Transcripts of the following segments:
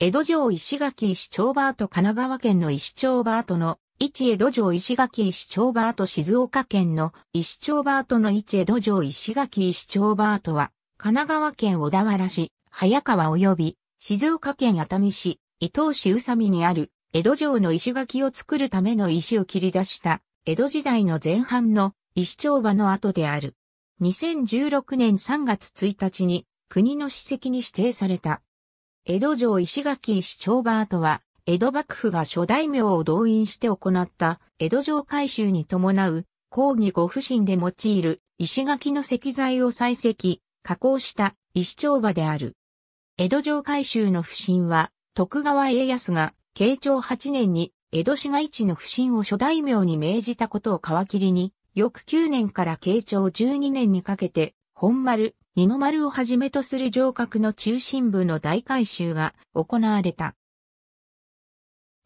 江戸城石垣石町場跡神奈川県の石町場跡の一江戸城石垣石町場跡静岡県の石町場跡の一江戸城石垣石町場跡は、神奈川県小田原市、早川及び、静岡県熱海市、伊東市宇佐美にある、江戸城の石垣を作るための石を切り出した、江戸時代の前半の石町場の跡である。2016年3月1日に、国の史跡に指定された。江戸城石垣石長場跡は、江戸幕府が諸大名を動員して行った江戸城改修に伴う抗議ご不審で用いる石垣の石材を採石、加工した石長場である。江戸城改修の不審は、徳川家康が慶長8年に江戸市街地の不審を諸大名に命じたことを皮切りに、翌9年から慶長12年にかけて、本丸、二の丸をはじめとする城郭の中心部の大改修が行われた。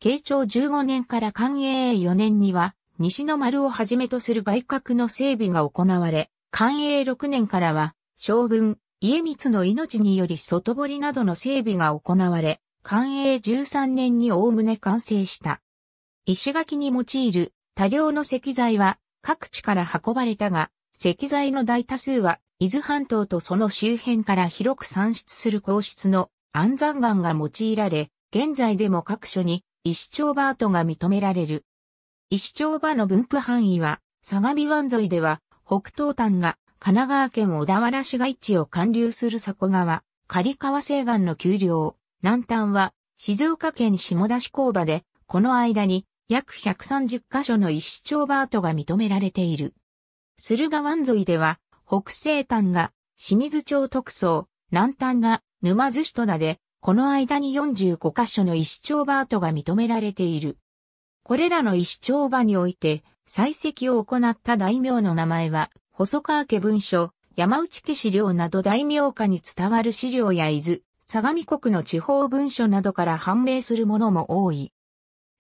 慶長15年から寛永4年には、西の丸をはじめとする外郭の整備が行われ、寛永6年からは、将軍、家光の命により外堀などの整備が行われ、寛永13年におおむね完成した。石垣に用いる多量の石材は各地から運ばれたが、石材の大多数は伊豆半島とその周辺から広く産出する硬質の安山岩が用いられ、現在でも各所に石丁場跡が認められる。石丁場の分布範囲は、相模湾沿いでは、北東端が神奈川県小田原市街地を貫流する佐古川、刈川西岸の丘陵、南端は静岡県下田市工場で、この間に約130カ所の石丁場跡が認められている。駿河湾沿いでは、北西端が清水町特捜、南端が沼津市戸田で、この間に45カ所の石帳場跡が認められている。これらの石帳場において、採石を行った大名の名前は、細川家文書、山内家資料など大名家に伝わる資料や伊豆、相模国の地方文書などから判明するものも多い。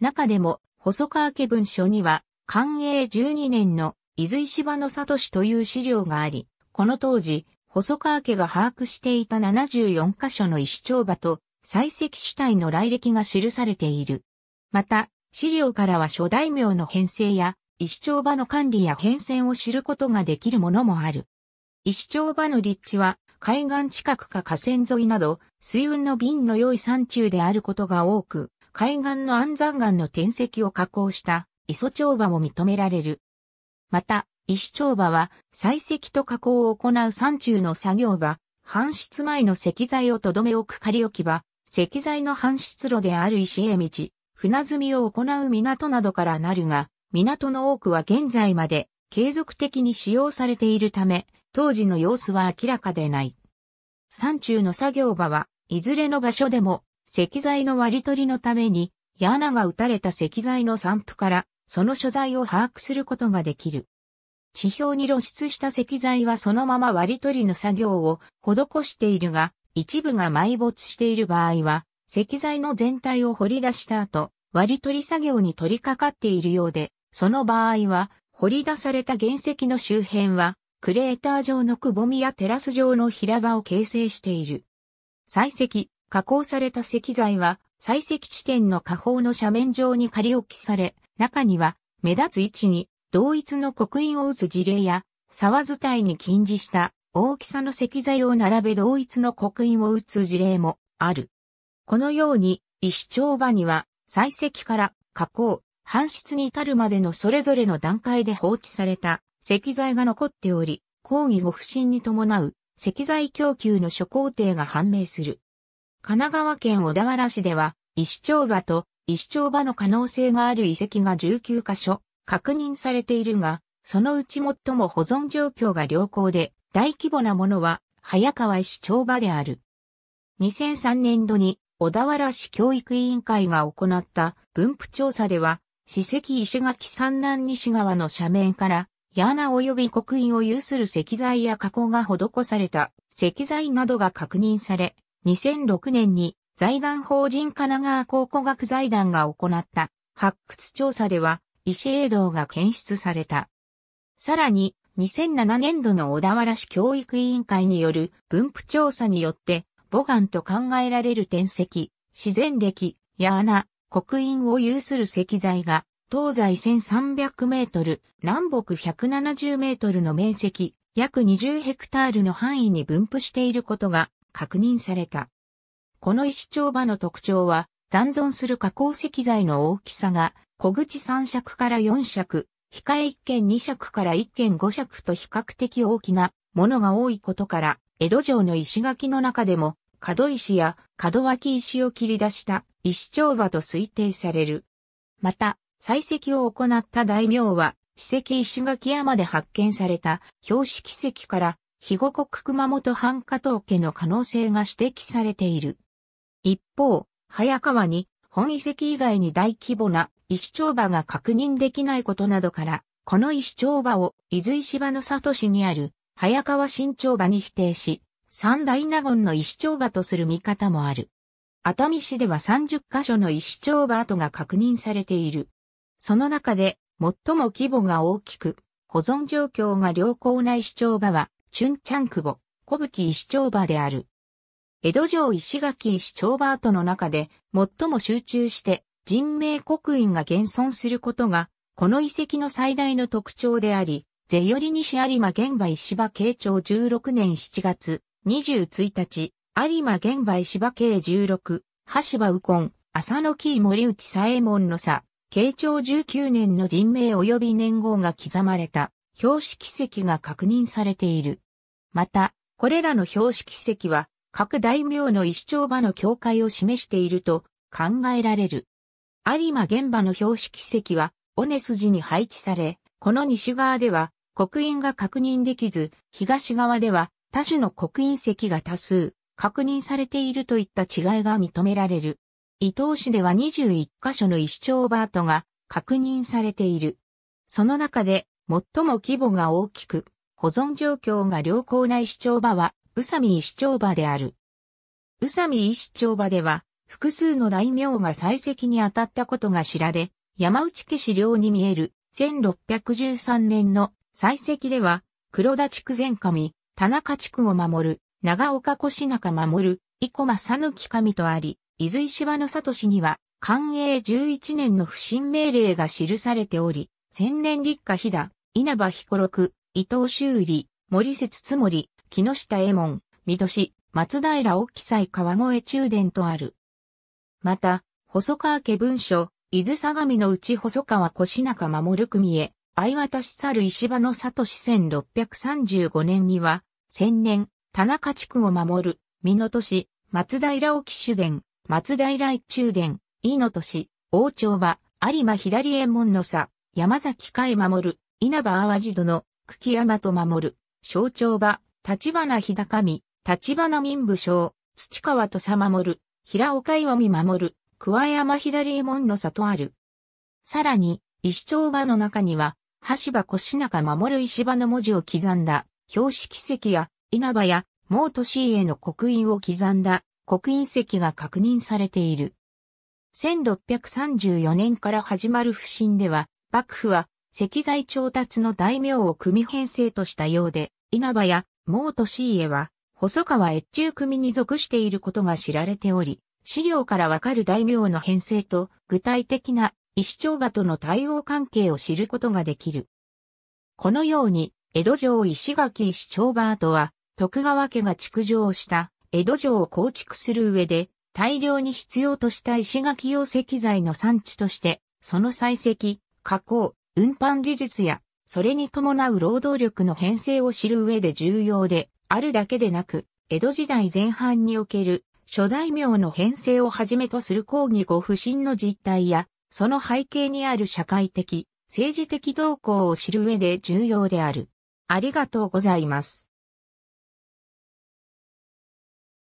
中でも、細川家文書には、寛永12年の伊豆石場の里市という資料があり、この当時、細川家が把握していた74箇所の石丁場と、採石主体の来歴が記されている。また、資料からは諸大名の編成や、石丁場の管理や変遷を知ることができるものもある。石丁場の立地は、海岸近くか河川沿いなど、水運の便の良い山中であることが多く、海岸の安山岩の天石を加工した、磯丁場も認められる。また、石丁場は、採石と加工を行う山中の作業場、搬出前の石材をとどめ置く仮置き場、石材の搬出路である石へ道、船積みを行う港などからなるが、港の多くは現在まで継続的に使用されているため、当時の様子は明らかでない。山中の作業場は、いずれの場所でも、石材の割り取りのために、柳が打たれた石材の散布から、その所在を把握することができる。地表に露出した石材はそのまま割り取りの作業を施しているが、一部が埋没している場合は、石材の全体を掘り出した後、割り取り作業に取り掛かっているようで、その場合は、掘り出された原石の周辺は、クレーター状のくぼみやテラス状の平場を形成している。採石、加工された石材は、採石地点の下方の斜面上に仮置きされ、中には、目立つ位置に同一の刻印を打つ事例や、沢伝いに禁じした大きさの石材を並べ同一の刻印を打つ事例もある。このように、石帳場には、採石から加工、搬出に至るまでのそれぞれの段階で放置された石材が残っており、抗議を不審に伴う石材供給の諸工程が判明する。神奈川県小田原市では、石帳場と石町場の可能性がある遺跡が19カ所確認されているが、そのうち最も保存状況が良好で、大規模なものは早川石町場である。2003年度に小田原市教育委員会が行った分布調査では、史跡石垣山南西側の斜面から柳及び刻印を有する石材や加工が施された石材などが確認され、2006年に財団法人神奈川考古学財団が行った発掘調査では、石英堂が検出された。さらに、2007年度の小田原市教育委員会による分布調査によって、母岩と考えられる天石、自然歴、や穴、刻印を有する石材が、東西1300メートル、南北170メートルの面積、約20ヘクタールの範囲に分布していることが確認された。この石丁場の特徴は、残存する加工石材の大きさが、小口3尺から4尺、控え1軒2尺から1軒5尺と比較的大きなものが多いことから、江戸城の石垣の中でも、角石や角脇石を切り出した石丁場と推定される。また、採石を行った大名は、史跡石垣山で発見された標識石から、肥後国熊本藩加藤家の可能性が指摘されている。一方、早川に本遺跡以外に大規模な石丁場が確認できないことなどから、この石丁場を伊豆石場の里市にある早川新丁場に否定し、三大納言の石丁場とする見方もある。熱海市では30カ所の石丁場跡が確認されている。その中で最も規模が大きく、保存状況が良好な石丁場は、チュンチャンクボ、小吹石丁場である。江戸城石垣石長バートの中で最も集中して人命刻印が現存することが、この遺跡の最大の特徴であり、ゼより西有馬現場石場慶長16年7月21日、有馬現場石場慶16、橋場右近、浅野木森内左衛門の差、慶長19年の人命及び年号が刻まれた標識石が確認されている。また、これらの標識石は、各大名の石丁場の境界を示していると考えられる。有馬現場の標識石は、尾根筋に配置され、この西側では、刻印が確認できず、東側では、多種の刻印石が多数、確認されているといった違いが認められる。伊東市では21カ所の石丁場跡が確認されている。その中で、最も規模が大きく、保存状況が良好な石丁場は、宇佐美石長場である。宇佐美石長場では、複数の大名が採石に当たったことが知られ、山内家資料に見える1613年の採石では、黒田地区前神、田中地区を守る、長岡越中守る、生駒さぬき神とあり、伊豆石場の里氏には、寛永11年の不信命令が記されており、千年立夏飛騨、稲葉彦六、伊藤修理、森節つもり、木下衛門、戸市、松平沖斎川越中殿とある。また、細川家文書、伊豆相模の内細川越中守組へ、相渡し去る石場の里市1635年には、千年、田中地区を守る、美濃都市、松平沖主殿、松平一中殿、伊野都市、王朝は、有馬左衛門の差、山崎海守る、稲葉淡路殿、久木山と守る、象徴場、立花日高見、立花民武将、土川とさ守る、平岡岩見守る、桑山左衛門の里ある。さらに、石帳場の中には、橋場越中守る石場の文字を刻んだ、標識石や、稲葉や、毛都市への刻印を刻んだ、刻印石が確認されている。1634年から始まる不審では、幕府は石材調達の大名を組編成としたようで、稲葉や毛利氏家は、細川越中組に属していることが知られており、資料からわかる大名の編成と具体的な石丁場との対応関係を知ることができる。このように、江戸城石垣石丁場跡は、徳川家が築城した江戸城を構築する上で、大量に必要とした石垣用石材の産地として、その採石、加工、運搬技術やそれに伴う労働力の編成を知る上で重要で、あるだけでなく、江戸時代前半における諸大名の編成をはじめとする抗議後不信の実態や、その背景にある社会的、政治的動向を知る上で重要である。ありがとうございます。